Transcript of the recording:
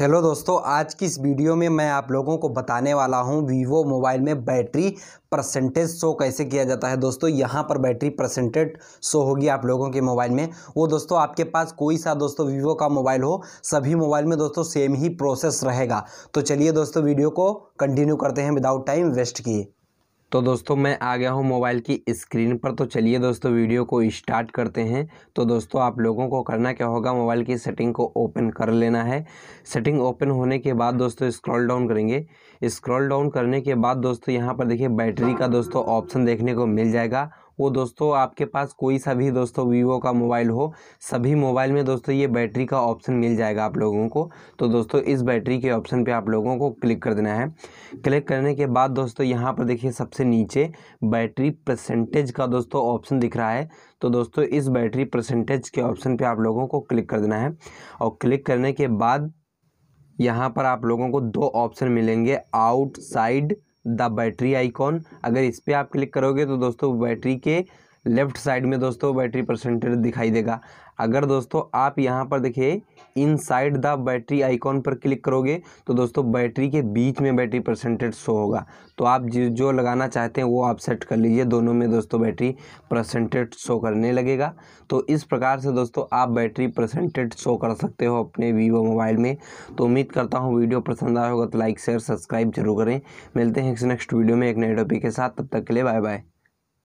hello दोस्तों आज की इस वीडियो में मैं आप लोगों को बताने वाला हूं वीवो मोबाइल में बैटरी परसेंटेज शो कैसे किया जाता है दोस्तों यहां पर बैटरी परसेंटेज शो होगी आप लोगों के मोबाइल में वो दोस्तों आपके पास कोई सा दोस्तों वीवो का मोबाइल हो सभी मोबाइल में दोस्तों सेम ही प्रोसेस रहेगा तो चलिए दोस्तों वीडियो को कंटिन्यू करते हैं विदाउट टाइम वेस्ट किए तो दोस्तों मैं आ गया हूँ मोबाइल की स्क्रीन पर तो चलिए दोस्तों वीडियो को स्टार्ट करते हैं तो दोस्तों आप लोगों को करना क्या होगा मोबाइल की सेटिंग को ओपन कर लेना है सेटिंग ओपन होने के बाद दोस्तों स्क्रॉल डाउन करेंगे स्क्रॉल डाउन करने के बाद दोस्तों यहाँ पर देखिए बैटरी का दोस्तों ऑप्शन देखने को मिल जाएगा वो दोस्तों आपके पास कोई सा भी दोस्तों वीवो का मोबाइल हो सभी मोबाइल में दोस्तों ये बैटरी का ऑप्शन मिल जाएगा आप लोगों को तो दोस्तों इस बैटरी के ऑप्शन पे आप लोगों को क्लिक कर देना है क्लिक करने के बाद दोस्तों यहाँ पर देखिए सबसे नीचे बैटरी परसेंटेज का दोस्तों ऑप्शन दिख रहा है तो दोस्तों इस बैटरी परसेंटेज के ऑप्शन पर आप लोगों को क्लिक कर देना है और क्लिक करने के बाद यहाँ पर आप लोगों को दो ऑप्शन मिलेंगे आउटसाइड द बैटरी आइकॉन अगर इस पर आप क्लिक करोगे तो दोस्तों बैटरी के लेफ्ट साइड में दोस्तों बैटरी परसेंटेज दिखाई देगा अगर दोस्तों आप यहाँ पर देखिए inside the battery icon पर क्लिक करोगे तो दोस्तों बैटरी के बीच में बैटरी परसेंटेज शो होगा तो आप जो लगाना चाहते हैं वो आप सेट कर लीजिए दोनों में दोस्तों बैटरी परसेंटेज शो करने लगेगा तो इस प्रकार से दोस्तों आप बैटरी परसेंटेज शो कर सकते हो अपने वीवो मोबाइल में तो उम्मीद करता हूँ वीडियो पसंद आया होगा तो लाइक शेयर सब्सक्राइब जरूर करें मिलते हैं नेक्स्ट वीडियो में एक नए टॉपिक के साथ तब तक के लिए बाय बाय